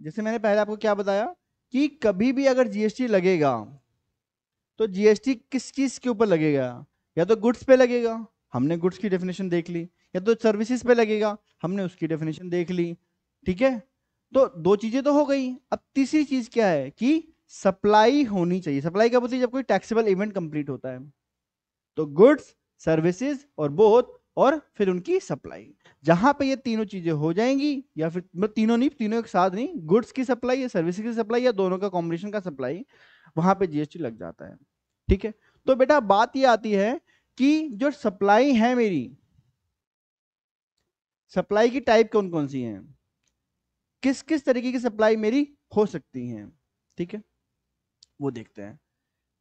जैसे मैंने पहले आपको क्या बताया कि कभी भी अगर जीएसटी लगेगा तो जीएसटी किस चीज के ऊपर लगेगा या तो गुड्स पे लगेगा हमने गुड्स की डेफिनेशन देख ली या तो सर्विसेज पे लगेगा हमने उसकी डेफिनेशन देख ली ठीक है तो दो चीजें तो हो गई अब तीसरी चीज क्या है कि सप्लाई होनी चाहिए सप्लाई कब होती है जब कोई टैक्सेबल इवेंट कंप्लीट होता है तो गुड्स सर्विसेज और बोथ और फिर उनकी सप्लाई जहां पे ये तीनों चीजें हो जाएंगी या फिर मतलब तीनों नहीं तीनों एक साथ नहीं गुड्स की सप्लाई या सर्विस की सप्लाई या दोनों का कॉम्बिनेशन का सप्लाई वहां पे जीएसटी लग जाता है ठीक है तो बेटा बात ये आती है कि जो सप्लाई है मेरी सप्लाई की टाइप कौन कौन सी है किस किस तरीके की सप्लाई मेरी हो सकती है ठीक है वो देखते हैं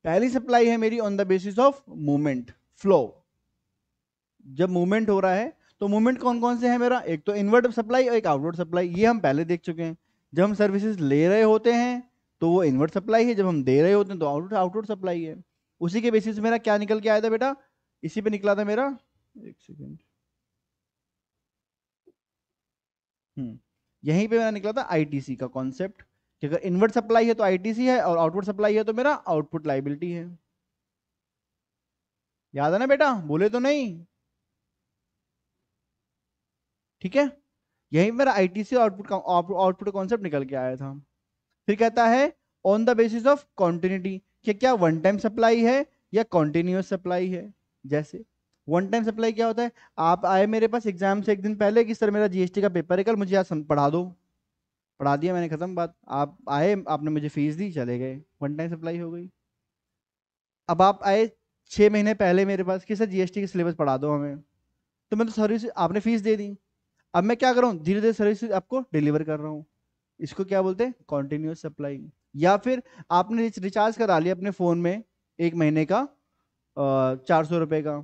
पहली सप्लाई है मेरी on the basis of movement flow जब मूवमेंट हो रहा है तो मूवमेंट कौन कौन से है मेरा एक तो इनवर्ड सप्लाई और एक आउटवर्ड सप्लाई ये हम पहले देख चुके हैं जब हम सर्विसेज ले रहे होते हैं तो वो इनवर्ड सप्लाई है जब हम दे रहे होते हैं तो आउटवर्ड आउटवर्ड सप्लाई है उसी के बेसिस मेरा क्या निकल के आया था बेटा इसी पे निकला था मेरा एक सेकेंड हम्म। यहीं पे मेरा निकला था आईटीसी का कॉन्सेप्ट अगर इनवर्ड सप्लाई है तो आईटीसी है और आउटवर्ड सप्लाई है तो मेरा आउटपुट लाइबिलिटी है याद है ना बेटा बोले तो नहीं ठीक है यही मेरा आईटीसी आउटपुट आउटपुट कॉन्सेप्ट निकल के आया था फिर कहता है on the basis of continuity क्या वन टाइम सप्लाई है या कॉन्टिन्यूस सप्लाई है जैसे वन टाइम सप्लाई क्या होता है आप आए मेरे पास एग्जाम से एक दिन पहले कि सर मेरा जीएसटी का पेपर है कल मुझे आज पढ़ा दो पढ़ा दिया मैंने खत्म बात आप आए आपने मुझे फीस दी चले गए वन टाइम सप्लाई हो गई अब आप आए छः महीने पहले मेरे पास कि सर जीएसटी का सिलेबस पढ़ा दो हमें तो मैं तो सॉरी आपने फीस दे दी अब मैं क्या कर रहा हूँ धीरे धीरे सर्विस आपको डिलीवर कर रहा हूँ इसको क्या बोलते हैं कॉन्टिन्यूस सप्लाई या फिर आपने रिचार्ज करा लिया अपने फ़ोन में एक महीने का चार सौ रुपये का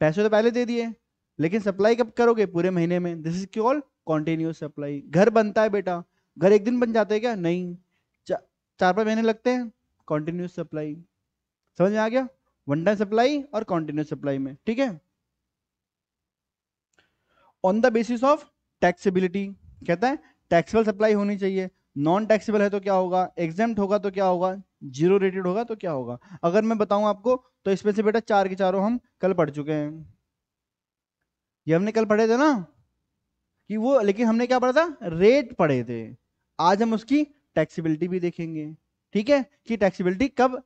पैसे तो पहले दे दिए लेकिन सप्लाई कब करोगे पूरे महीने में this is cool continuous supply घर बनता है बेटा घर एक दिन बन जाता है क्या नहीं चा, चार पाँच महीने लगते हैं कॉन्टिन्यूस सप्लाई समझ में आ गया वन टाइम सप्लाई और कॉन्टिन्यूस सप्लाई में ठीक है on the basis of taxability कहता है टैक्सेबल सप्लाई होनी चाहिए नॉन टैक्सेबल है तो क्या होगा एग्जाम होगा तो क्या होगा जीरो रेटेड होगा तो क्या होगा अगर मैं बताऊं आपको तो इसमें से बेटा चार के चारों हम कल पढ़ चुके हैं ये हमने कल पढ़े थे ना कि वो लेकिन हमने क्या पढ़ा था रेट पढ़े थे आज हम उसकी टैक्सीबिलिटी भी देखेंगे ठीक है कि टैक्सीबिलिटी कब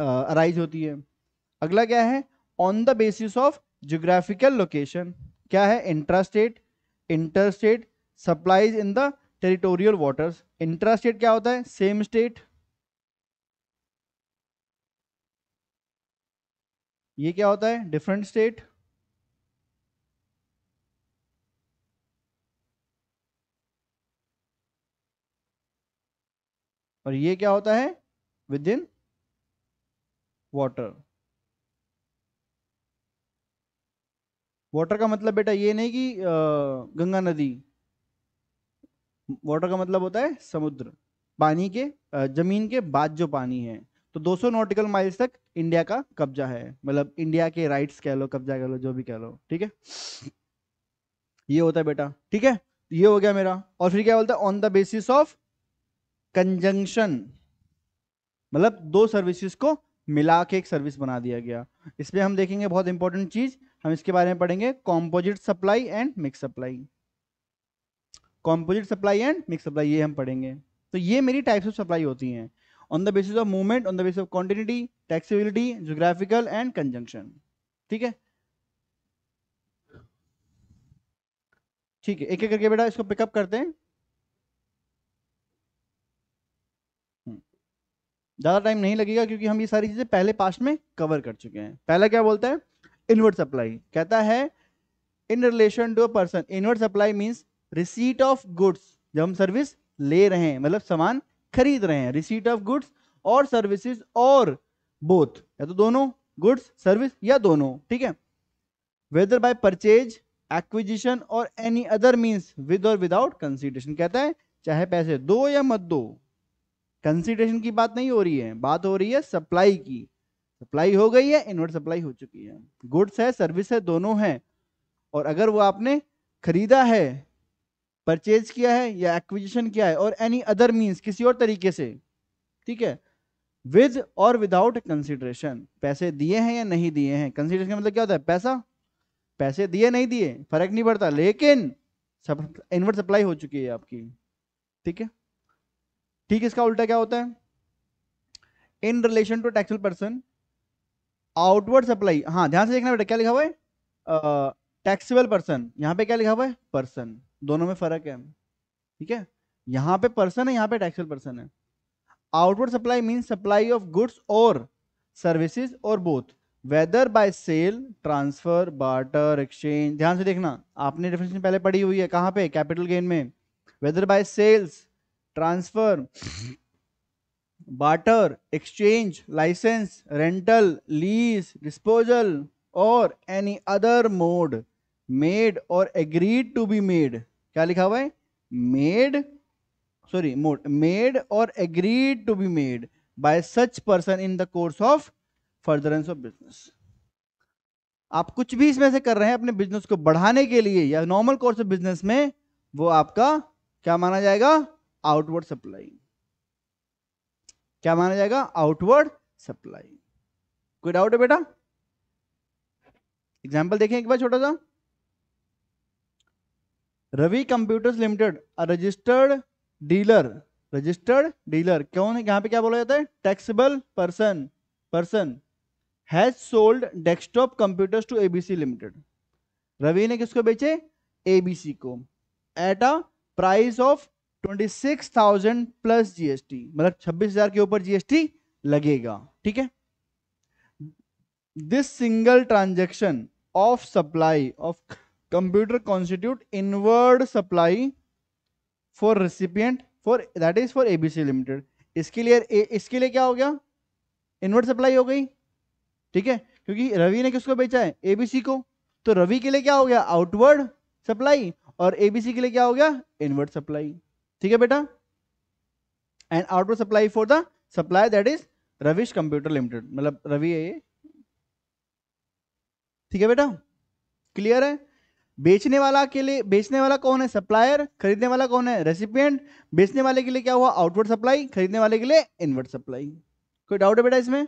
अराइज होती है अगला क्या है on the basis of geographical location क्या है intrastate interstate supplies in the territorial waters intrastate क्या होता है सेम स्टेट ये क्या होता है डिफरेंट स्टेट और ये क्या होता है विद इन वाटर वाटर का मतलब बेटा ये नहीं कि गंगा नदी वाटर का मतलब होता है समुद्र पानी के जमीन के बाद जो पानी है तो 200 नॉटिकल माइल्स तक इंडिया का कब्जा है मतलब इंडिया के राइट्स कह लो कब्जा कह लो जो भी कह लो ठीक है ये होता है बेटा ठीक है ये हो गया मेरा और फिर क्या बोलता है on the basis of conjunction मतलब दो सर्विसेज को मिला के एक सर्विस बना दिया गया इसमें हम देखेंगे बहुत इंपॉर्टेंट चीज हम इसके बारे में पढ़ेंगे composite supply and mix supply composite supply and mix supply ये हम पढ़ेंगे तो ये मेरी टाइप्स ऑफ सप्लाई होती हैं on the basis of movement on the basis of continuity taxability geographical and conjunction ठीक है ठीक है एक एक करके बेटा इसको पिकअप करते हैं ज़्यादा टाइम नहीं लगेगा क्योंकि हम ये सारी चीज़ें पहले पास्ट में कवर कर चुके हैं पहला क्या बोलता है इनवर्ट सप्लाई कहता है in relation to a person inward supply means receipt of goods जब हम सर्विस ले रहे हैं मतलब सामान खरीद रहे हैं रिसीट ऑफ गुड्स और सर्विसेज और बोथ या तो दोनों गुड्स सर्विस या दोनों ठीक है वेदर बाय परचेज एक्विजिशन और एनी अदर मीन्स विद और विदाउट कंसिडरेशन कहता है चाहे पैसे दो या मत दो कंसिडरेशन की बात नहीं हो रही है बात हो रही है सप्लाई की सप्लाई हो गई है इनवर्ड सप्लाई हो चुकी है गुड्स है सर्विस है दोनों है और अगर वो आपने खरीदा है परचेज किया है या एक्विजिशन किया है और एनी अदर मीन्स किसी और तरीके से ठीक है विद और विदाउट कंसिडरेशन पैसे दिए हैं या नहीं दिए हैं कंसिडरेशन का मतलब क्या होता है पैसा पैसे दिए नहीं दिए फर्क नहीं पड़ता लेकिन इनवर्ट सप्लाई हो चुकी है आपकी ठीक है ठीक इसका उल्टा क्या होता है in relation to taxable person outward supply हाँ ध्यान से देखना बेटा क्या लिखा हुआ है टैक्सीबल पर्सन यहाँ पे क्या लिखा हुआ है पर्सन दोनों में फर्क है ठीक है यहाँ पे पर्सन है यहाँ पे टैक्सीबल पर्सन है outward supply mean supply of goods और सर्विसेज और both whether by sale transfer barter exchange ध्यान से देखना आपने डिफिनेशन पहले पढ़ी हुई है कहाँ पे कैपिटल गेन में whether by sales transfer barter exchange licence rental lease disposal और एनी अदर मोड मेड और एग्रीड टू बी मेड क्या लिखा हुआ है मेड सॉरी मोड मेड और agreed to be made by such person in the course of furtherance of business आप कुछ भी इसमें से कर रहे हैं अपने बिजनेस को बढ़ाने के लिए या नॉर्मल कोर्स ऑफ बिजनेस में वो आपका क्या माना जाएगा आउटवर्ड सप्लाई क्या माना जाएगा आउटवर्ड सप्लाई कोई डाउट है बेटा एग्जाम्पल देखें एक बार छोटा सा Ravi computers limited registered dealer registered dealer क्यों यहां पे क्या बोला जाता है taxable person person has sold desktop computers to ABC limited Ravi ने किसको बेचे एबीसी को at a price of twenty six thousand plus GST मतलब छब्बीस हजार के ऊपर जीएसटी लगेगा ठीक है this single transaction of supply of computer constitute inward supply for recipient for that is for ABC limited इसके लिए इसके लिए क्या हो गया इनवर्ड सप्लाई हो गई ठीक है क्योंकि रवि ने किसको बेचा है एबीसी को तो रवि के लिए क्या हो गया आउटवर्ड सप्लाई और एबीसी के लिए क्या हो गया इनवर्ड सप्लाई ठीक है बेटा and outward supply for the supply that is Ravi's computer limited मतलब रवि है ये ठीक है बेटा क्लियर है बेचने वाला के लिए बेचने वाला कौन है सप्लायर खरीदने वाला कौन है रेसिपियंट बेचने वाले के लिए क्या हुआ आउटवर्ड सप्लाई खरीदने वाले के लिए इनवर्ड सप्लाई कोई डाउट है बेटा इसमें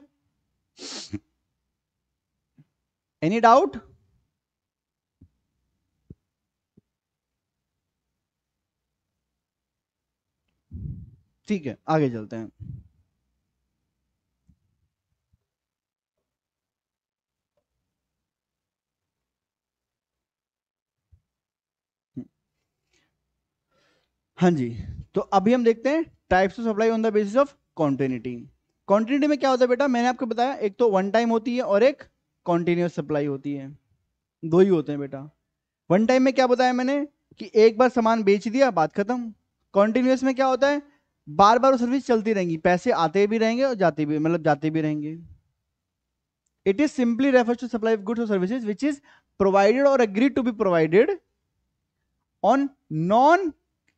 एनी डाउट ठीक है आगे चलते हैं हाँ जी तो अभी हम देखते हैं types of supply on the basis of continuity continuity में क्या होता है बेटा मैंने आपको बताया एक तो वन टाइम होती है और एक कॉन्टिन्यूस सप्लाई होती है दो ही होते हैं बेटा वन टाइम में क्या बताया मैंने कि एक बार सामान बेच दिया बात खत्म कॉन्टिन्यूस में क्या होता है बार बार वो सर्विस चलती रहेंगी पैसे आते भी रहेंगे और जाते भी मतलब जाते भी रहेंगे it is simply refers to supply of goods और सर्विसेज विच इज प्रोवाइडेड और agree to be provided on non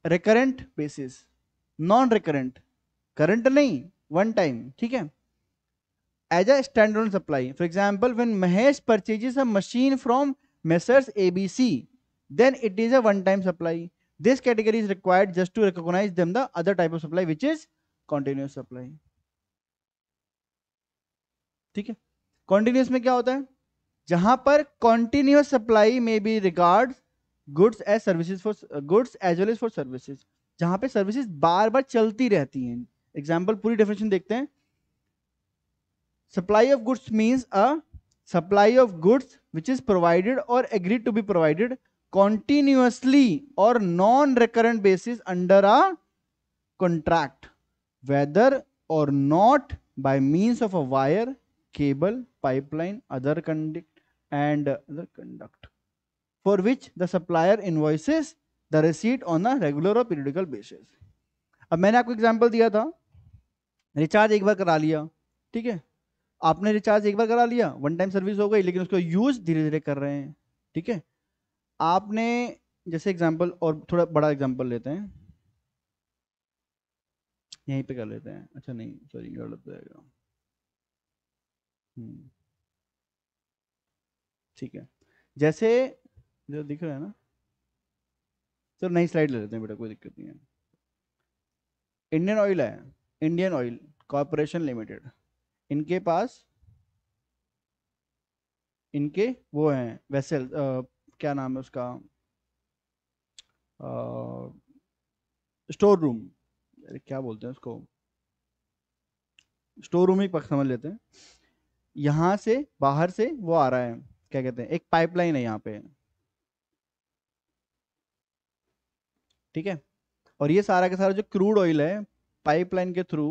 recurrent basis non recurrent current नहीं वन टाइम ठीक है as a standard supply for example when Mahesh purchases a machine from messrs ABC then it is a one time supply this category is required just to recognize them the other type of supply which is continuous supply ठीक है continuous में क्या होता है जहां पर continuous supply में be record goods as services for goods as well as for services जहां पर सर्विसेज बार बार चलती रहती है एग्जाम्पल पूरी डेफिनेशन देखते हैं supply of goods means a supply of goods which is provided और agreed to be provided continuously और non recurrent basis under a contract whether और not by means of a wire cable pipeline other conduct and other conduct for which the supplier invoices the receipt on a regular और periodical basis अब मैंने आपको example दिया था recharge एक बार करा लिया ठीक है आपने रिचार्ज एक बार करा लिया वन टाइम सर्विस हो गई लेकिन उसको यूज धीरे धीरे कर रहे हैं ठीक है आपने जैसे एग्जाम्पल और थोड़ा बड़ा एग्जाम्पल लेते हैं यहीं पे कर लेते हैं अच्छा नहीं सॉरी गलत जाएगा हम्म। ठीक है जैसे जो दिख रहा है ना चलो नई स्लाइड ले लेते हैं बेटा कोई दिक्कत नहीं है इंडियन ऑयल है इंडियन ऑयल कॉरपोरेशन लिमिटेड इनके पास इनके वो हैं वेसल क्या नाम है उसका स्टोर रूम अरे क्या बोलते हैं उसको स्टोर रूम ही समझ लेते हैं यहां से बाहर से वो आ रहा है क्या कहते हैं एक पाइपलाइन है यहाँ पे ठीक है और ये सारा का सारा जो क्रूड ऑयल है पाइपलाइन के थ्रू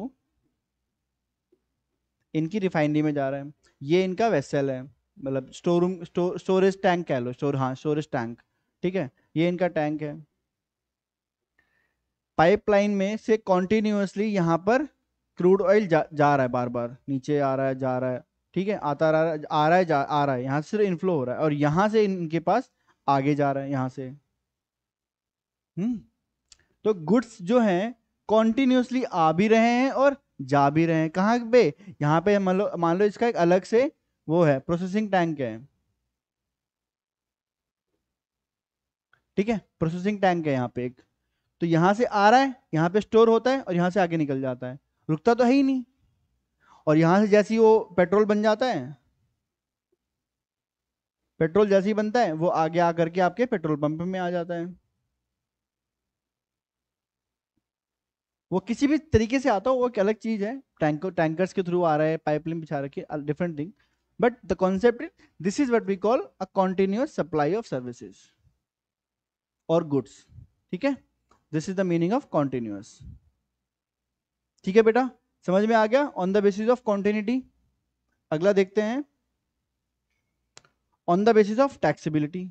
इनकी रिफाइनरी में जा रहा है ये इनका वेसल है मतलब store room store storage tank कह लो स्टोर हाँ स्टोरेज टैंक ठीक है ये इनका टैंक है पाइपलाइन में से कॉन्टिन्यूसली यहाँ पर क्रूड ऑयल जा, जा रहा है बार बार नीचे आ रहा है जा रहा है ठीक है आता रहा आ रहा है जा आ रहा है यहाँ से सिर्फ इनफ्लो हो रहा है और यहाँ से इनके पास आगे जा रहा है यहाँ से हम्म तो गुड्स जो हैं कॉन्टिन्यूसली आ भी रहे हैं और जा भी रहे हैं कहाँ पे यहाँ पे मान लो मान लो इसका एक अलग से वो है प्रोसेसिंग टैंक है ठीक है प्रोसेसिंग टैंक है यहाँ पे एक तो यहां से आ रहा है यहां पे स्टोर होता है और यहां से आगे निकल जाता है रुकता तो है ही नहीं और यहां से जैसे वो पेट्रोल बन जाता है पेट्रोल जैसी बनता है वो आगे आकर के आपके पेट्रोल पंप में आ जाता है वो किसी भी तरीके से आता हो वो एक अलग चीज है टैंकर टैंकर्स के थ्रू आ रहा है पाइपलाइन बिछा रखी different thing but the concept is this is what we call a continuous supply of services or goods ठीक है this is the meaning of continuous ठीक है बेटा समझ में आ गया on the basis of continuity अगला देखते हैं on the basis of taxability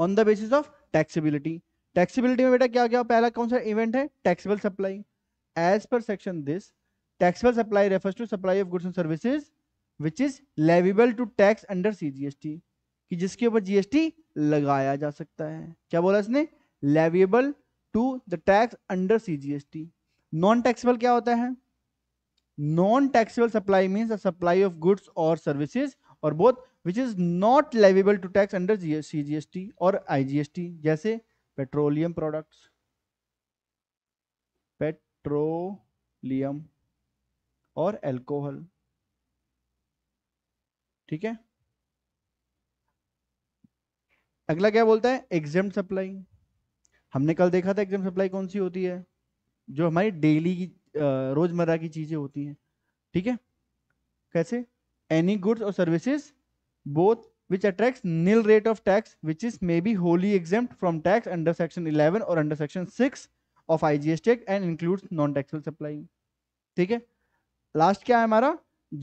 on the basis of taxability taxability में बेटा क्या क्या पहला कौन सा इवेंट है taxable supply as per section this taxable supply refers to supply of goods and services which is leviable to tax under CGST कि जिसके ऊपर जीएसटी लगाया जा सकता है क्या बोला इसने leviable to the tax under CGST non taxable क्या होता है non taxable supply means supply of goods और सर्विसेज और both under C G S T और आई जी एस टी जैसे पेट्रोलियम प्रोडक्ट पेट्रोलियम और एल्कोहल ठीक है अगला क्या बोलता है एग्जाम सप्लाई हमने कल देखा था एग्जाम सप्लाई कौन सी होती है जो हमारी डेली की रोजमर्रा की चीजें होती हैं ठीक है कैसे एनी गुड्स और services both which attracts nil rate of tax which is may be wholly exempt from tax under section 11 or under section 6 of IGST Act and includes non taxable supply theek hai last kya hai hamara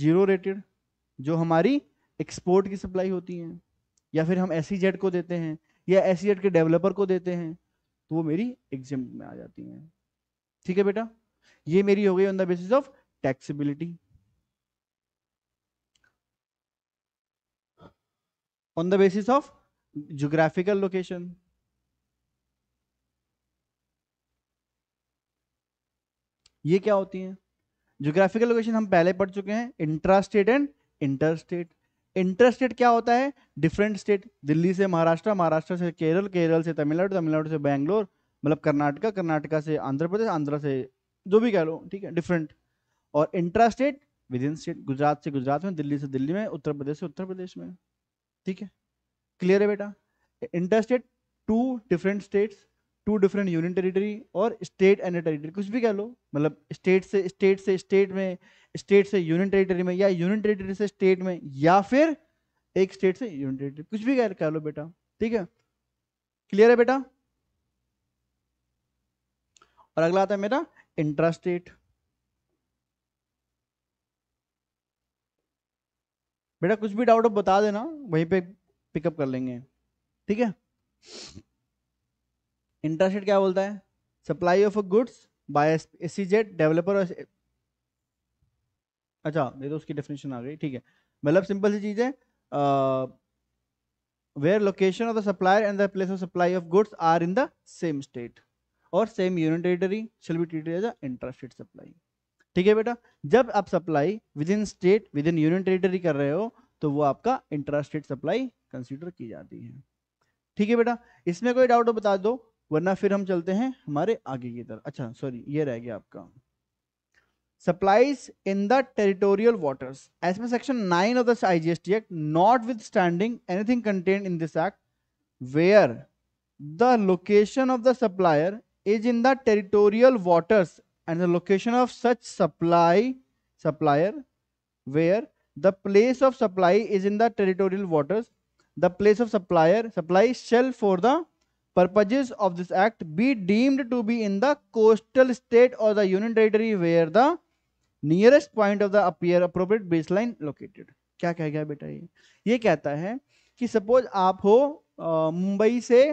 zero rated jo hamari export ki supply hoti hai ya fir hum sez ko dete hain ya sez ke developer ko dete hain देते हैं तो वो मेरी exam में आ जाती हैं ठीक है बेटा ये मेरी हो गई on the basis on the basis of geographical location. ये क्या होती है जोग्राफिकल लोकेशन हम पहले पढ़ चुके हैं इंट्रास्टेट एंड इंटरस्टेट इंटरस्टेट क्या होता है डिफरेंट स्टेट दिल्ली से महाराष्ट्र महाराष्ट्र से केरल केरल से तमिलनाडु तमिलनाडु से बैंगलोर मतलब कर्नाटका कर्नाटका से आंध्र प्रदेश आंध्र से जो भी कह लो ठीक है डिफरेंट और intrastate within state Gujarat से गुजरात में दिल्ली से दिल्ली में उत्तर प्रदेश से उत्तर प्रदेश में ठीक है क्लियर है बेटा interstate two different states two different union territory और स्टेट एंड टेरिटरी कुछ भी कह लो मतलब स्टेट से स्टेट से स्टेट में स्टेट से यूनियन टेरिटरी में या यूनियन टेरिटरी से स्टेट में या फिर एक स्टेट से यूनियन टेरिटरी कुछ भी कह लो बेटा ठीक है क्लियर है बेटा और अगला आता है मेरा स्टेट बेटा कुछ भी डाउट हो बता देना वहीं पे पिकअप कर लेंगे ठीक है इंटरेस्ट क्या बोलता है supply of goods by S Z developer अच्छा ये तो उसकी डेफिनेशन आ गई ठीक है मतलब सिंपल सी चीज़ है where location of the supplier and the place of supply of goods are in the same state और same unit shall be treated as a interstate supply ठीक है बेटा जब आप supply within state within union territory कर रहे हो तो वो आपका इंटरास्टेट सप्लाई कंसिडर की जाती है ठीक है बेटा इसमें कोई डाउट हो बता दो वरना फिर हम चलते हैं हमारे आगे की तरफ अच्छा सॉरी ये रह गया आपका supplies in the territorial waters एस में section nine of the I G S T act notwithstanding anything contain in this act where the location of the supplier is in the territorial waters and the location of such supply supplier where the place of supply is in the territorial waters the place of supplier supply shall for the purposes of this act be deemed to be in the coastal state or the union territory where the nearest point of the appear appropriate baseline located kya keh gaya beta ye ye kehta hai ki suppose aap ho uh, mumbai se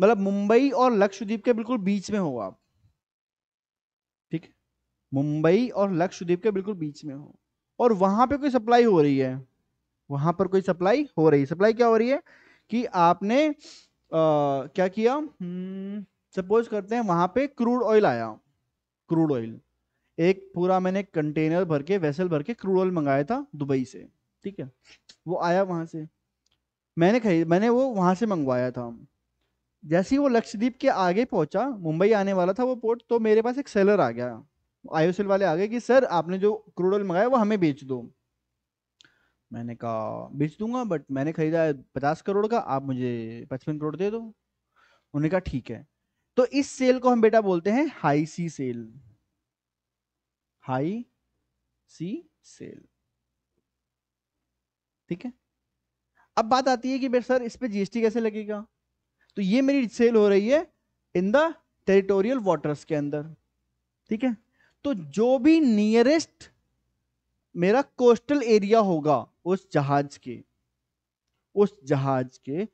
मतलब मुंबई और लक्षद्वीप के बिल्कुल बीच में हो आप मुंबई और लक्षद्वीप के बिल्कुल बीच में हो और वहां पे कोई सप्लाई हो रही है वहां पर कोई सप्लाई हो रही है सप्लाई क्या हो रही है कि आपने आ, क्या किया सपोज हम्म, करते हैं वहां पे क्रूड ऑयल आया क्रूड ऑयल एक पूरा मैंने कंटेनर भर के वेसल भर के क्रूड ऑयल मंगाया था दुबई से ठीक है वो आया वहां से मैंने खरीद मैंने वो वहां से मंगवाया था जैसे ही वो लक्षद्वीप के आगे पहुंचा मुंबई आने वाला था वो पोर्ट तो मेरे पास एक सेलर आ गया आयोसेल वाले आ गए कि सर आपने जो क्रूड ऑयल मंगाया वो हमें बेच दो मैंने कहा बेच दूंगा बट मैंने खरीदा है पचास करोड़ का आप मुझे पचपन करोड़ दे दो उन्होंने कहा ठीक है तो इस सेल को हम बेटा बोलते हैं high sea sale high sea sale ठीक है अब बात आती है कि बेटा सर इस पे जीएसटी कैसे लगेगा तो ये मेरी सेल हो रही है इन द टेरिटोरियल वाटर्स के अंदर ठीक है तो जो भी नियरेस्ट मेरा कोस्टल एरिया होगा उस जहाज के उस जहाज के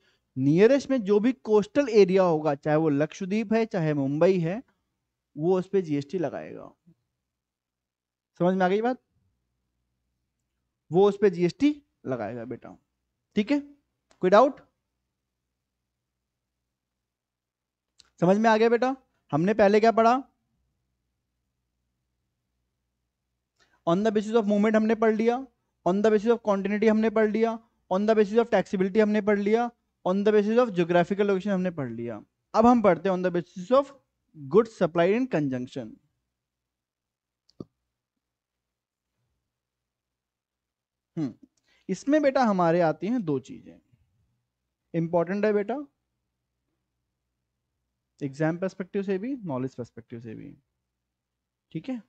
नियरेस्ट में जो भी कोस्टल एरिया होगा चाहे वो लक्षद्वीप है चाहे मुंबई है वो उस पर जीएसटी लगाएगा समझ में आ गई बात वो उस पर जीएसटी लगाएगा बेटा ठीक है कोई डाउट समझ में आ गया बेटा हमने पहले क्या पढ़ा on the basis of movement हमने पढ़ लिया on the basis of continuity हमने पढ़ लिया on the basis of taxability हमने पढ़ लिया on the basis of geographical location हमने पढ़ लिया अब हम पढ़ते हैं on the basis of good supply in conjunction इसमें बेटा हमारे आती हैं दो चीजें इंपॉर्टेंट है बेटा एग्जाम पर्सपेक्टिव से भी नॉलेज पर्सपेक्टिव से भी ठीक है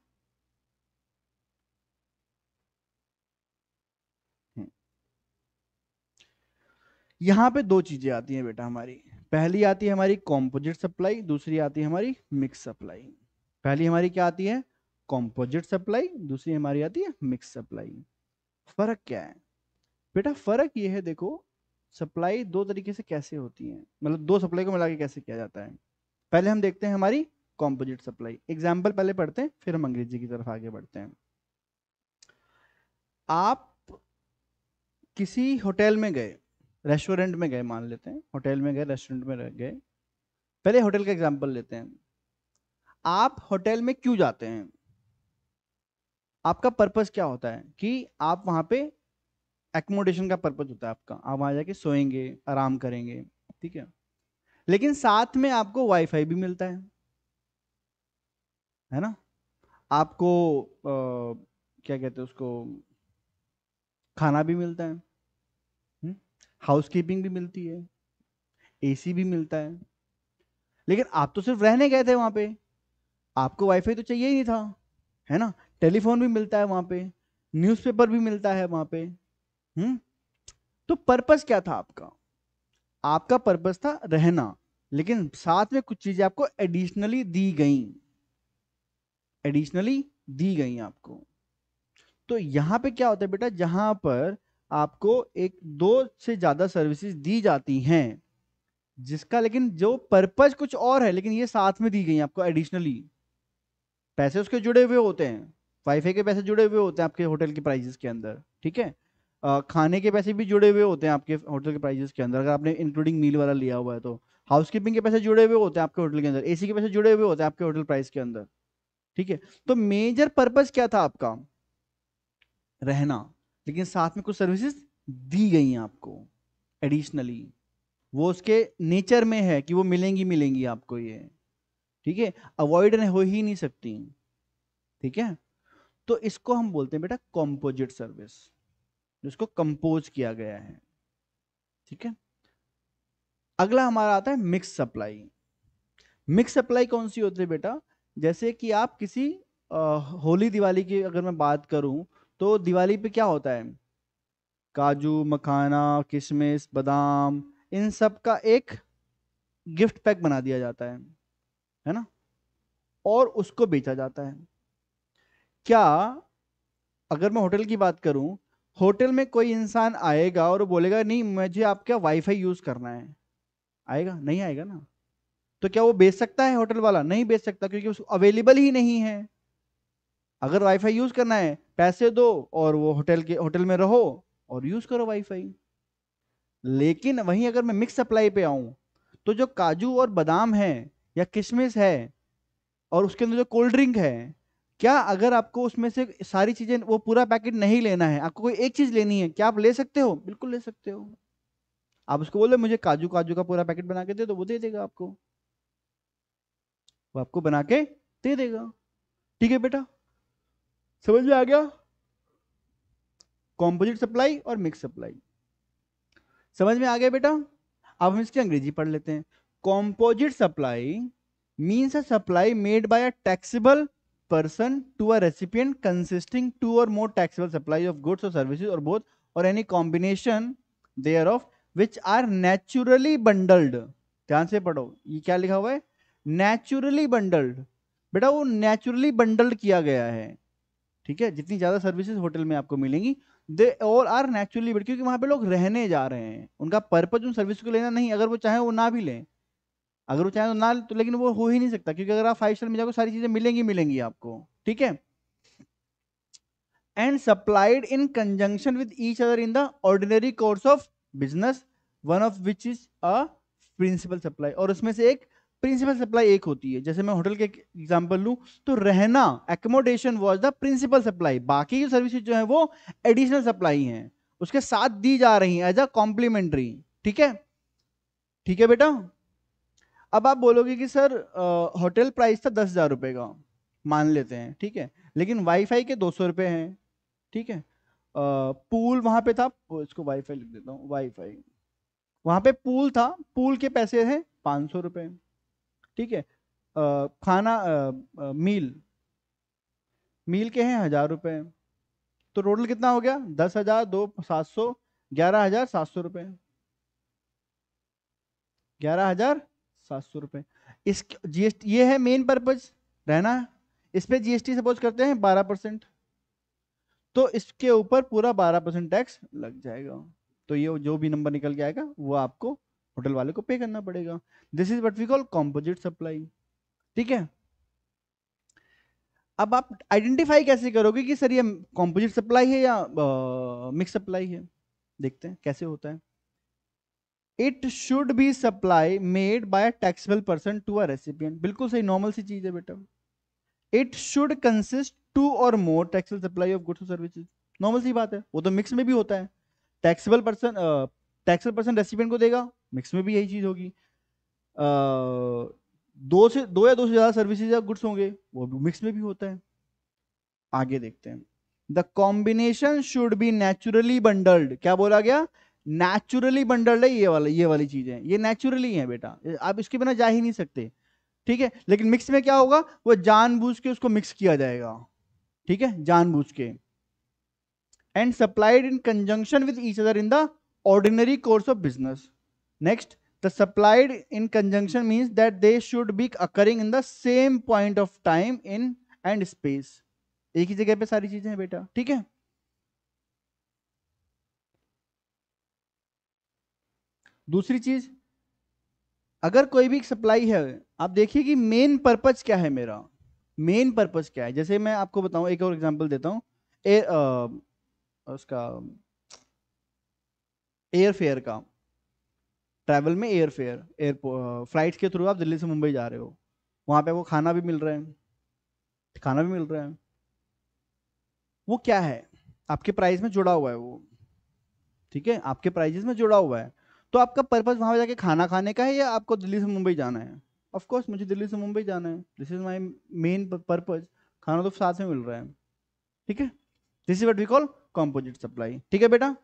यहाँ पे दो चीजें आती हैं बेटा हमारी पहली आती है हमारी कॉम्पोजिट सप्लाई दूसरी आती है हमारी मिक्स सप्लाई पहली हमारी क्या आती है कॉम्पोजिट सप्लाई दूसरी हमारी आती है मिक्स सप्लाई फर्क क्या है बेटा फर्क ये है देखो सप्लाई दो तरीके से कैसे होती है मतलब दो सप्लाई को मिला के कैसे किया जाता है पहले हम देखते हैं हमारी कॉम्पोजिट सप्लाई एग्जाम्पल पहले पढ़ते हैं फिर हम अंग्रेजी की तरफ आगे बढ़ते हैं आप किसी होटल में गए रेस्टोरेंट में गए मान लेते हैं होटल में गए रेस्टोरेंट में गए पहले होटल का एग्जाम्पल लेते हैं आप होटल में क्यों जाते हैं आपका पर्पस क्या होता है कि आप वहां पे एकोमोडेशन का पर्पज होता है आपका आप वहां जाके सोएंगे आराम करेंगे ठीक है लेकिन साथ में आपको वाईफाई भी मिलता है है ना आपको आ, क्या कहते हैं उसको खाना भी मिलता है हाउस कीपिंग भी मिलती है एसी भी मिलता है लेकिन आप तो सिर्फ रहने गए थे वहां पे आपको वाईफाई तो चाहिए ही नहीं था है ना टेलीफोन भी मिलता है वहां पे न्यूज़पेपर भी मिलता है वहां पे हम्म तो पर्पस क्या था आपका आपका पर्पस था रहना लेकिन साथ में कुछ चीजें आपको एडिशनली दी गई एडिशनली दी गई आपको तो यहां पे क्या होता है बेटा जहां पर आपको एक दो से ज़्यादा सर्विसेज दी जाती हैं जिसका लेकिन जो पर्पज कुछ और है लेकिन ये साथ में दी गई आपको एडिशनली पैसे उसके जुड़े हुए होते हैं वाईफाई के पैसे जुड़े हुए होते हैं आपके होटल के प्राइजेस के अंदर ठीक है खाने के पैसे भी जुड़े हुए होते हैं आपके होटल के प्राइजेस के अंदर अगर आपने इंक्लूडिंग मील वाला लिया हुआ है तो हाउस कीपिंग के पैसे जुड़े हुए होते हैं आपके होटल के अंदर एसी के पैसे जुड़े हुए होते हैं आपके होटल प्राइस के अंदर ठीक है तो मेजर पर्पज क्या था आपका रहना लेकिन साथ में कुछ सर्विसेज दी गई हैं आपको एडिशनली वो उसके नेचर में है कि वो मिलेंगी मिलेंगी आपको ये ठीक है अवॉइड हो ही नहीं सकती ठीक है तो इसको हम बोलते हैं बेटा कॉम्पोजिट सर्विस जिसको कंपोज किया गया है ठीक है अगला हमारा आता है मिक्स सप्लाई मिक्स सप्लाई कौन सी होती है बेटा जैसे कि आप किसी आ, होली दिवाली की अगर मैं बात करूं तो दिवाली पे क्या होता है काजू मखाना किशमिश बादाम इन सब का एक गिफ्ट पैक बना दिया जाता है है ना और उसको बेचा जाता है क्या अगर मैं होटल की बात करूं होटल में कोई इंसान आएगा और बोलेगा नहीं मुझे आपका वाईफाई यूज करना है आएगा नहीं आएगा ना तो क्या वो बेच सकता है होटल वाला नहीं बेच सकता क्योंकि उसको अवेलेबल ही नहीं है अगर वाईफाई यूज़ करना है पैसे दो और वो होटल के होटल में रहो और यूज़ करो वाईफाई लेकिन वहीं अगर मैं मिक्स सप्लाई पे आऊं तो जो काजू और बादाम है या किशमिश है और उसके अंदर जो कोल्ड ड्रिंक है क्या अगर आपको उसमें से सारी चीज़ें वो पूरा पैकेट नहीं लेना है आपको कोई एक चीज़ लेनी है क्या आप ले सकते हो बिल्कुल ले सकते हो आप उसको बोले मुझे काजू काजू का पूरा पैकेट बना के दे तो वो दे देगा आपको वो आपको बना के दे देगा ठीक है बेटा समझ में आ गया कॉम्पोजिट सप्लाई और मिक्स सप्लाई समझ में आ गया बेटा अब हम इसकी अंग्रेजी पढ़ लेते हैं composite supply means a supply made by a taxable person to a recipient consisting two or more taxable supply of goods और सर्विसेज और both or any combination thereof which are naturally bundled ध्यान से पढ़ो ये क्या लिखा हुआ है नेचुरली बंडल्ड बेटा वो नेचुरली बंडल्ड किया गया है ठीक है जितनी ज़्यादा सर्विसेज होटल में आपको मिलेंगी they all are naturally better क्योंकि वहां पे लोग रहने जा रहे हैं उनका पर्पज उन सर्विस को लेना नहीं अगर वो चाहे वो ना भी लें अगर वो चाहे तो ना तो लेकिन वो हो ही नहीं सकता क्योंकि अगर आप फाइव स्टार में जाओगे सारी चीज़ें मिलेंगी मिलेंगी आपको ठीक है and supplied in conjunction with each other in the ordinary course of business one of which is a principal supply और उसमें से एक प्रिंसिपल सप्लाई एक होती है जैसे मैं होटल के एग्जांपल लूँ तो रहना accommodation was the principal supply बाकी की सर्विस जो है वो एडिशनल सप्लाई है उसके साथ दी जा रही है एज अ कॉम्प्लीमेंट्री ठीक है ठीक है बेटा अब आप बोलोगे कि सर होटल प्राइस था दस हजार रुपए का मान लेते हैं ठीक है लेकिन वाईफाई के दो सौ रुपए हैं ठीक है पूल वहां पे था इसको वाईफाई लिख देता हूँ वाईफाई वहां पे पूल था पूल के पैसे हैं पांच सौ रुपए ठीक है खाना आ, आ, मील मील के हैं हजार रुपए तो टोटल कितना हो गया दस हजार दो सात सौ ग्यारह हजार सात सौ रुपये ग्यारह हजार सात सौ रुपये इस जीएसटी ये है मेन पर्पज रहना इस पे जीएसटी सपोज करते हैं बारह परसेंट तो इसके ऊपर पूरा बारह परसेंट टैक्स लग जाएगा तो ये जो भी नंबर निकल के आएगा वो आपको होटल वाले को पे करना पड़ेगा this is what we call composite supply ठीक है अब आप आइडेंटिफाई कैसे करोगे कि सर ये कॉम्पोजिट सप्लाई है या मिक्स uh, सप्लाई है देखते हैं कैसे होता है it should be supply made by taxable person to a recipient बिल्कुल सही नॉर्मल सी चीज है बेटा it should consist two or more taxable supply of goods और सर्विसेज नॉर्मल सी बात है वो तो मिक्स में भी होता है taxable person taxable person recipient को देगा मिक्स में भी यही चीज होगी दो से दो या दो से ज्यादा सर्विसेज या गुड्स होंगे वो मिक्स में भी होता है आगे देखते हैं the combination should be naturally bundled क्या बोला गया नेचुरली बंडल्ड है ये वाला ये वाली चीजें ये नेचुरली है बेटा आप इसके बिना जा ही नहीं सकते ठीक है लेकिन मिक्स में क्या होगा वो जानबूझ के उसको मिक्स किया जाएगा ठीक है जानबूझ के and supplied in conjunction with each other in the ordinary course of business next the supplied in conjunction means that they should be occurring in the same point of time in and space एक ही जगह पे सारी चीजें हैं बेटा ठीक है दूसरी चीज अगर कोई भी सप्लाई है आप देखिए कि मेन पर्पज क्या है मेरा मेन पर्पज क्या है जैसे मैं आपको बताऊं एक और एग्जांपल देता हूं ए, आ, उसका एयरफेयर का ट्रैवल में एयर फेयर एयर फ्लाइट्स के थ्रू आप दिल्ली से मुंबई जा रहे हो वहाँ पे आपको खाना भी मिल रहा है खाना भी मिल रहा है वो क्या है आपके प्राइस में जुड़ा हुआ है वो ठीक है आपके प्राइजेस में जुड़ा हुआ है तो आपका पर्पज वहाँ जाके खाना खाने का है या आपको दिल्ली से मुंबई जाना है ऑफ कोर्स मुझे दिल्ली से मुंबई जाना है this is my main purpose खाना तो साथ में मिल रहा है ठीक है this is what we call composite supply ठीक है बेटा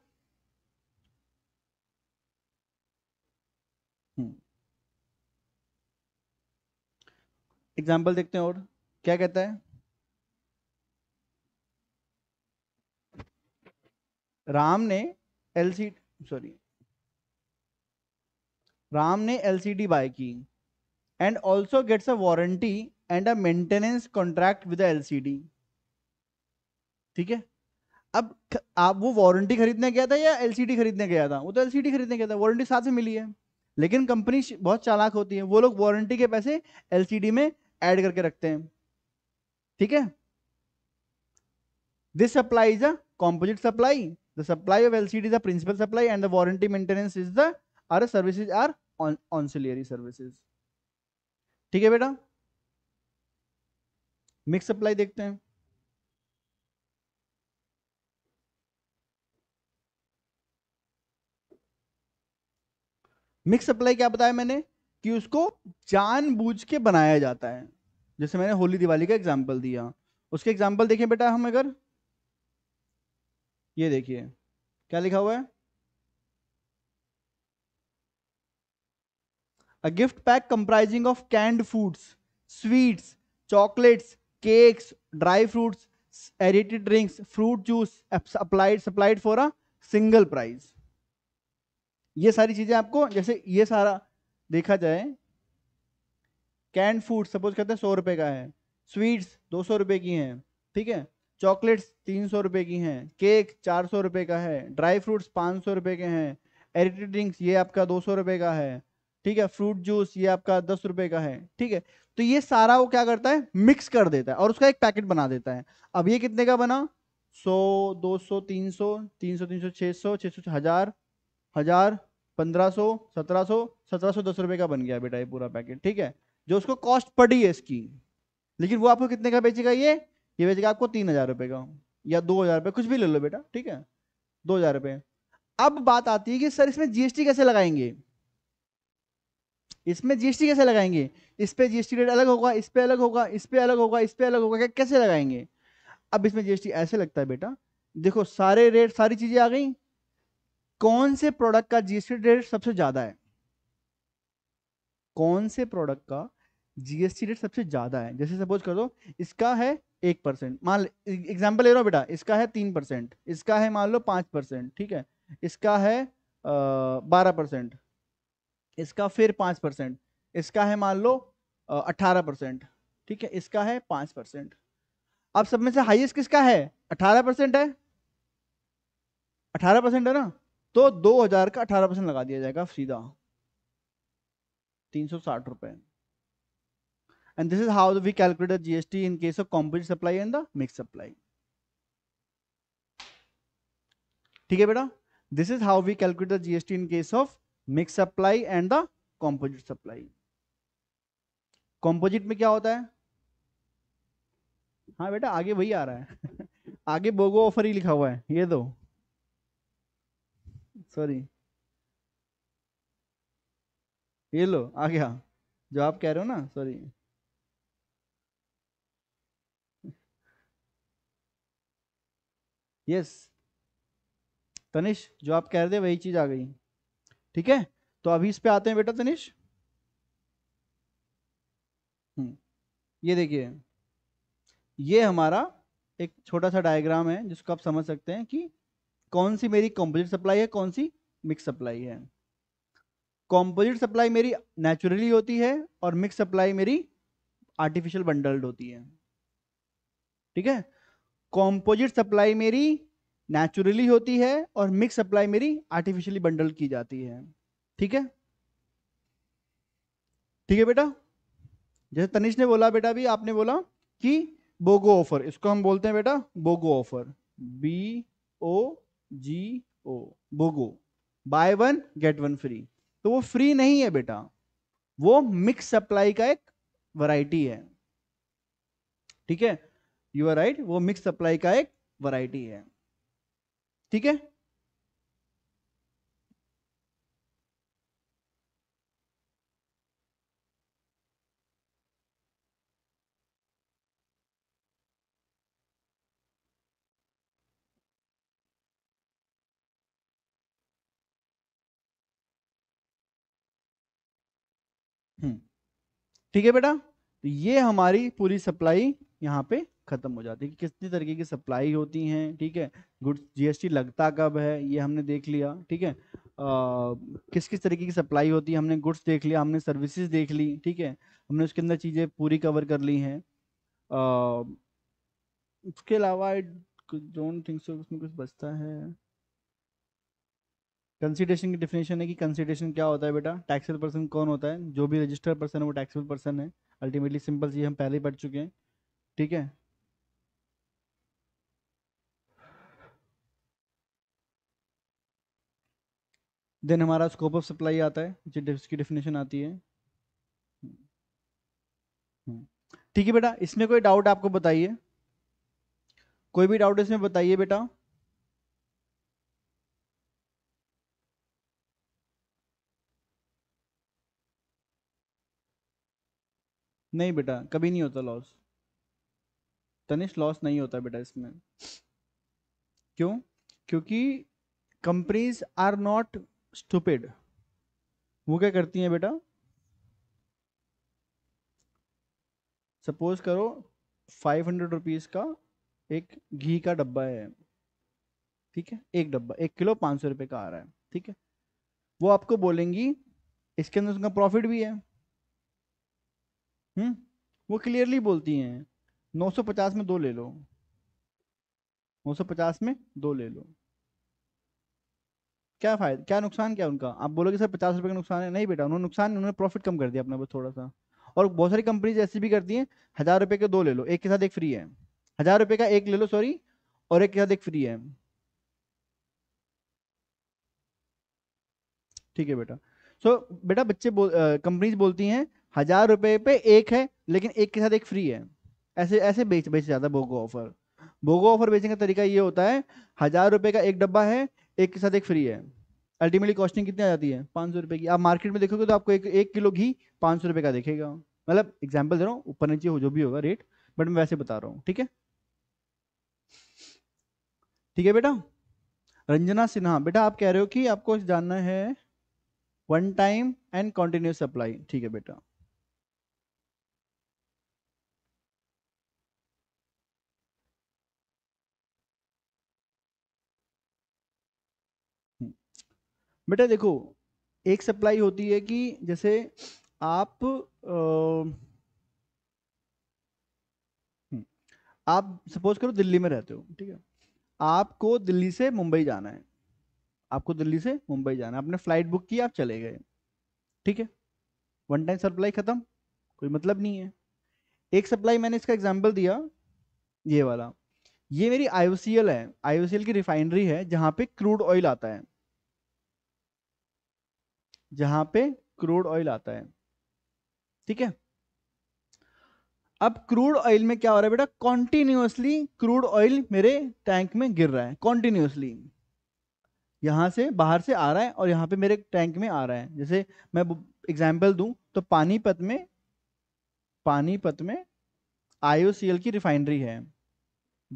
एग्जाम्पल देखते हैं और क्या कहता है राम ने एलसी सॉरी राम ने एलसीडी बाय की and also gets a warranty and a maintenance contract with LCD ठीक है अब आप वो वारंटी खरीदने गया था या एलसीडी खरीदने गया था वो तो एलसीडी खरीदने गया था वारंटी साथ में मिली है लेकिन कंपनी बहुत चालाक होती है वो लोग वारंटी के पैसे एलसीडी में ऐड करके रखते हैं ठीक है this supply is a composite supply the supply of LCD is a principal supply and the warranty maintenance is the are services are ancillary services ठीक है बेटा मिक्स सप्लाई देखते हैं मिक्स सप्लाई क्या बताया मैंने कि उसको जानबूझ के बनाया जाता है जैसे मैंने होली दिवाली का एग्जाम्पल दिया उसके एग्जाम्पल देखें बेटा हम अगर ये देखिए क्या लिखा हुआ है a gift pack comprising of canned foods sweets chocolates cakes dry fruits aerated drinks fruit juice applied supplied for a single price ये सारी चीजें आपको जैसे ये सारा देखा जाए कैंड फूड सपोज करते हैं सौ रुपए का है स्वीट्स दो सौ रुपए की हैं ठीक है चॉकलेट्स तीन सौ रुपए की हैं केक चार सौ रुपए का है ड्राई फ्रूट्स पाँच सौ रुपए के हैं एडिटेड ड्रिंक्स ये आपका दो सौ रुपए का है ठीक है फ्रूट जूस ये आपका दस रुपए का है ठीक है तो ये सारा वो क्या करता है मिक्स कर देता है और उसका एक पैकेट बना देता है अब ये कितने का बना सौ दो सौ तीन सौ तीन सौ तीन सौ छः सौ छः सौ हजार हजार पंद्रह सो सत्रह सो सत्रह सो दस रुपए का बन गया बेटा ये पूरा पैकेट ठीक है जो उसको कॉस्ट पड़ी है इसकी लेकिन वो आपको कितने का बेचेगा ये ये बेचेगा आपको तीन हजार रुपये का या दो हजार रुपये कुछ भी ले लो बेटा ठीक है दो हजार रुपये अब बात आती है कि सर इसमें जीएसटी कैसे लगाएंगे इसमें जीएसटी कैसे लगाएंगे इस पे जीएसटी रेट अलग होगा इस पे अलग होगा इस पे अलग होगा इस पे अलग होगा कैसे लगाएंगे अब इसमें जीएसटी ऐसे लगता है बेटा देखो सारे रेट सारी चीजें आ गई कौन से प्रोडक्ट का जीएसटी रेट सबसे ज्यादा है कौन से प्रोडक्ट का जीएसटी रेट सबसे ज्यादा है जैसे सपोज कर दो इसका है एक परसेंट मान एग्जाम्पल ले रहा हूं बेटा इसका है तीन परसेंट इसका है मान लो पांच परसेंट ठीक है इसका है बारह परसेंट इसका फिर पांच परसेंट इसका है मान लो अट्ठारह परसेंट ठीक है इसका है पांच परसेंट अब सब में से हाइएस्ट किसका है अठारह परसेंट है अठारह परसेंट है ना तो 2000 का 18 परसेंट लगा दिया जाएगा सीधा तीन सौ साठ रुपए and this is how we calculate GST in case of composite supply and the mix supply ठीक है बेटा this is how we calculate GST in case of mix supply and the composite supply composite में क्या होता है हाँ बेटा आगे वही आ रहा है आगे बोगो ऑफर ही लिखा हुआ है ये दो सॉरी ये लो आ गया जो आप कह रहे हो ना सॉरी यस तनिश जो आप कह रहे थे वही चीज आ गई ठीक है तो अभी इस पे आते हैं बेटा तनिश हम्म, ये देखिए ये हमारा एक छोटा सा डायग्राम है जिसको आप समझ सकते हैं कि कौन सी मेरी कॉम्पोजिट सप्लाई है कौन सी मिक्स सप्लाई है कॉम्पोजिट सप्लाई मेरी नेचुरली होती है और मिक्स सप्लाई मेरी आर्टिफिशियल बंडल्ड होती है ठीक है कॉम्पोजिट सप्लाई मेरी नेचुरली होती है और मिक्स सप्लाई मेरी आर्टिफिशियली बंडल की जाती है ठीक है ठीक है बेटा जैसे तनिष ने बोला बेटा भी आपने बोला कि बोगो ऑफर इसको हम बोलते हैं बेटा BOGO offer B O G O BOGO buy one get one free तो वो फ्री नहीं है बेटा वो मिक्स सप्लाई का एक वैरायटी है ठीक है यू आर राइट वो मिक्स सप्लाई का एक वैरायटी है ठीक है हम्म। ठीक है बेटा तो ये हमारी पूरी सप्लाई यहाँ पे खत्म हो जाती है कितनी तरीके की सप्लाई होती हैं ठीक है गुड्स जीएसटी लगता कब है ये हमने देख लिया ठीक है किस किस तरीके की सप्लाई होती है हमने गुड्स देख लिया हमने सर्विसेज देख ली ठीक है हमने उसके अंदर चीज़ें पूरी कवर कर ली हैं उसके अलावा आई डोंट थिंक सो उसमें कुछ बचता है कंसीडरेशन की डिफिनेशन है कि कंसीडरेशन क्या होता है बेटा टैक्सेबल पर्सन कौन होता है जो भी रजिस्टर्ड पर्सन है वो टैक्सेबल पर्सन है अल्टीमेटली सिंपल चीज हम पहले ही पढ़ चुके हैं ठीक है देन हमारा स्कोप ऑफ सप्लाई आता है जिसकी डिफिनेशन आती है हम्म। ठीक है बेटा इसमें कोई डाउट आपको बताइए कोई भी डाउट इसमें बताइए बेटा नहीं बेटा कभी नहीं होता लॉस तनिष लॉस नहीं होता बेटा इसमें क्यों क्योंकि कंपनीज आर नॉट स्टूपिड वो क्या करती हैं बेटा सपोज करो फाइव हंड्रेड रुपीज़ का एक घी का डब्बा है ठीक है एक डब्बा एक किलो 500 सौ का आ रहा है ठीक है वो आपको बोलेंगी इसके अंदर उनका प्रॉफिट भी है हम्म वो क्लियरली बोलती हैं 950 में दो ले लो 950 में दो ले लो क्या फायदा क्या नुकसान क्या उनका आप बोलोगे सर पचास रुपये का नुकसान है नहीं बेटा उन्होंने नुकसान उन्होंने प्रॉफिट कम कर दिया अपना बस थोड़ा सा और बहुत सारी कंपनीज ऐसी भी करती हैं हजार रुपये के दो ले लो एक के साथ एक फ्री है हजार रुपये का एक ले लो सॉरी और एक के साथ एक फ्री है ठीक है बेटा सो so, बेटा बच्चे बो, कंपनीज बोलती हैं हजार रुपए पे एक है लेकिन एक के साथ एक फ्री है ऐसे ऐसे बेच बेच जाता है बोगो ऑफर बोगो ऑफर बेचने का तरीका ये होता है हजार रुपए का एक डब्बा है एक के साथ एक फ्री है अल्टीमेटली कॉस्टिंग कितनी आ जाती है पाँच सौ रुपये की आप मार्केट में देखोगे तो आपको एक एक किलो घी पाँच सौ रुपये का देखेगा मतलब एग्जाम्पल दे रहा हूँ ऊपर नीचे हो जो भी होगा रेट बट मैं वैसे बता रहा हूँ ठीक है ठीक है बेटा रंजना सिन्हा बेटा आप कह रहे हो कि आपको जानना है one time and continuous supply ठीक है बेटा बेटा देखो एक सप्लाई होती है कि जैसे आप आ, हम्म, आप सपोज करो दिल्ली में रहते हो ठीक है आपको दिल्ली से मुंबई जाना है आपको दिल्ली से मुंबई जाना है आपने फ्लाइट बुक की आप चले गए ठीक है वन टाइम सप्लाई खत्म कोई मतलब नहीं है एक सप्लाई मैंने इसका एग्जाम्पल दिया ये वाला ये मेरी आई है आई की रिफाइनरी है जहाँ पे क्रूड ऑयल आता है जहां पे क्रूड ऑयल आता है ठीक है अब क्रूड ऑयल में क्या हो रहा है बेटा कॉन्टिन्यूसली क्रूड ऑयल मेरे टैंक में गिर रहा है कॉन्टिन्यूसली यहां से बाहर से आ रहा है और यहां पे मेरे टैंक में आ रहा है जैसे मैं एग्जाम्पल दू तो पानीपत में पानीपत में आईओसीएल की रिफाइनरी है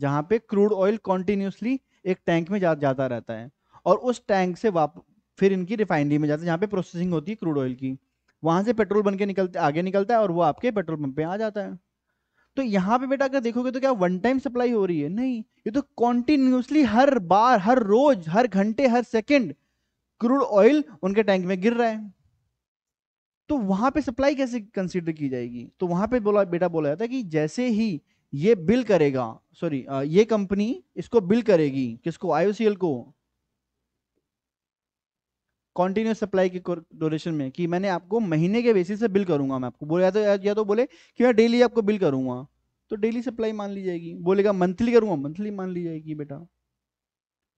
जहां पे क्रूड ऑयल कॉन्टिन्यूसली एक टैंक में जा, जाता रहता है और उस टैंक से वाप फिर इनकी रिफाइनरी में जाते हैं जहाँ पे प्रोसेसिंग होती है क्रूड ऑयल की वहाँ से पेट्रोल बन के निकलते आगे निकलता है और वो आपके पेट्रोल पंप पे आ जाता है तो यहाँ पे बेटा अगर देखोगे तो क्या वन टाइम सप्लाई हो रही है नहीं ये तो कॉन्टिन्यूसली हर बार हर रोज हर घंटे हर सेकेंड क्रूड ऑयल उनके टैंक में गिर रहा है तो वहाँ पर सप्लाई कैसे कंसिडर की जाएगी तो वहाँ पर बोला बेटा बोला जाता है कि जैसे ही ये बिल करेगा सॉरी ये कंपनी इसको बिल करेगी किसको आईओसीएल को कॉन्टिन्यूस सप्लाई के डोरेशन में कि मैंने आपको महीने के बेसिस से बिल करूंगा मैं आपको बोले या तो या तो बोले कि मैं डेली आपको बिल करूंगा तो डेली सप्लाई मान ली जाएगी बोलेगा मंथली करूंगा मंथली मान ली जाएगी बेटा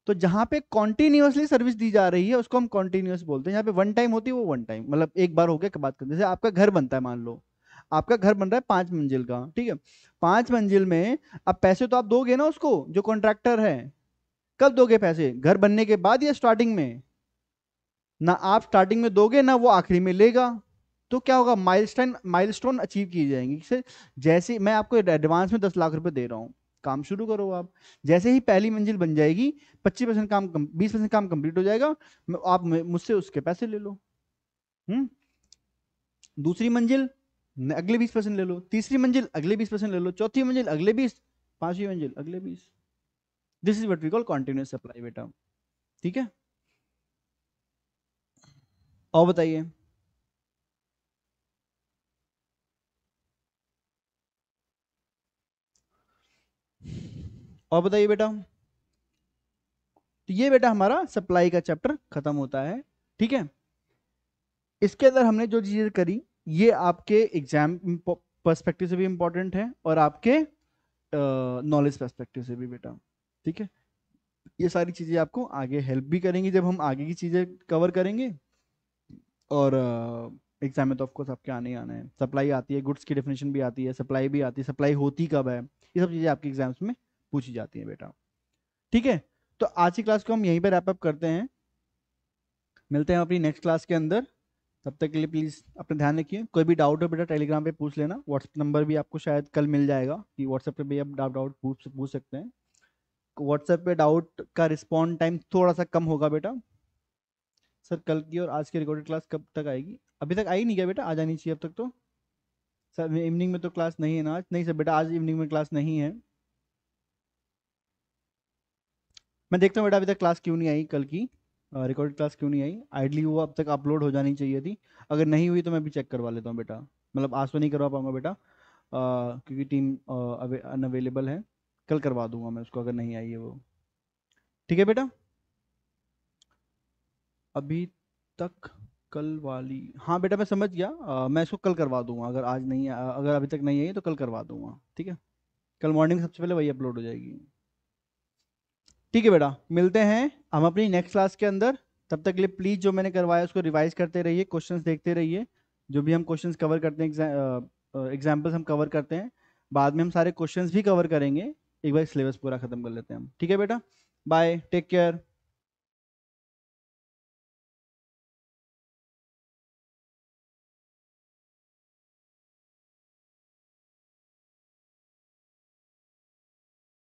तो जहां पे कॉन्टिन्यूसली सर्विस दी जा रही है उसको हम कॉन्टिन्यूस बोलते हैं यहाँ पे वन टाइम होती है वो वन टाइम मतलब एक बार हो गया बात करते जैसे आपका घर बनता है मान लो आपका घर बन रहा है पांच मंजिल का ठीक है पांच मंजिल में अब पैसे तो आप दोगे ना उसको जो कॉन्ट्रैक्टर है कब दोगे पैसे घर बनने के बाद या स्टार्टिंग में ना आप स्टार्टिंग में दोगे ना वो आखिरी में लेगा तो क्या होगा माइलस्टाइन माइलस्टोन अचीव की जाएंगी जैसे मैं आपको एडवांस में दस लाख रुपए दे रहा हूँ काम शुरू करो आप जैसे ही पहली मंजिल बन जाएगी पच्चीस परसेंट काम बीस परसेंट काम कंप्लीट हो जाएगा आप मुझसे उसके पैसे ले लो हम्म दूसरी मंजिल अगले बीस परसेंट ले लो तीसरी मंजिल अगले बीस परसेंट ले लो चौथी मंजिल अगले बीस पांचवी मंजिल अगले बीस this is what we call continuous supply बेटा ठीक है और बताइए और बताइए बेटा तो ये बेटा हमारा सप्लाई का चैप्टर खत्म होता है ठीक है इसके अंदर हमने जो चीज़ें करी ये आपके एग्जाम पर्सपेक्टिव से भी इंपॉर्टेंट है और आपके नॉलेज पर्सपेक्टिव से भी बेटा ठीक है ये सारी चीज़ें आपको आगे हेल्प भी करेंगी जब हम आगे की चीज़ें कवर करेंगे और एग्जाम में तो ऑफकोर्स आपके आने ही आने हैं सप्लाई आती है गुड्स की डेफिनेशन भी आती है सप्लाई भी आती है सप्लाई होती कब है ये सब चीज़ें आपके एग्जाम्स में पूछी जाती हैं बेटा ठीक है तो आज की क्लास को हम यहीं पर रैपअप करते हैं मिलते हैं अपनी नेक्स्ट क्लास के अंदर तब तक के लिए प्लीज़ अपना ध्यान रखिए कोई भी डाउट हो बेटा टेलीग्राम पर पूछ लेना व्हाट्सअप नंबर भी आपको शायद कल मिल जाएगा कि व्हाट्सएप पर भी आप डाउट डाउट पूछ पूछ सकते हैं व्हाट्सएप पे डाउट का रिस्पॉन्ड टाइम थोड़ा सा कम होगा बेटा सर कल की और आज की रिकॉर्डेड क्लास कब तक आएगी अभी तक आई नहीं क्या बेटा आ जानी चाहिए अब तक तो सर इवनिंग में तो क्लास नहीं है ना आज नहीं सर बेटा आज इवनिंग में क्लास नहीं है मैं देखता हूँ बेटा अभी तक क्लास क्यों नहीं आई कल की रिकॉर्ड क्लास क्यों नहीं आई आइडली वो अब तक अपलोड हो जानी चाहिए थी अगर नहीं हुई तो मैं भी चेक करवा लेता हूँ बेटा मतलब आज तो नहीं करवा पाऊँगा बेटा आ, क्योंकि टीम अनअवेलेबल है कल करवा दूंगा मैं उसको अगर नहीं आई है वो ठीक है बेटा अभी तक कल वाली हाँ बेटा मैं समझ गया आ, मैं इसको कल करवा दूंगा अगर आज नहीं आ, अगर अभी तक नहीं आई तो कल करवा दूंगा ठीक है कल मॉर्निंग सबसे पहले वही अपलोड हो जाएगी ठीक है बेटा मिलते हैं हम अपनी नेक्स्ट क्लास के अंदर तब तक के लिए प्लीज़ जो मैंने करवाया उसको रिवाइज करते रहिए क्वेश्चंस देखते रहिए जो भी हम क्वेश्चंस कवर करते हैं एग्जाम्पल्स हम कवर करते हैं बाद में हम सारे क्वेश्चंस भी कवर करेंगे एक बार सिलेबस पूरा खत्म कर लेते हैं हम ठीक है बेटा बाय टेक केयर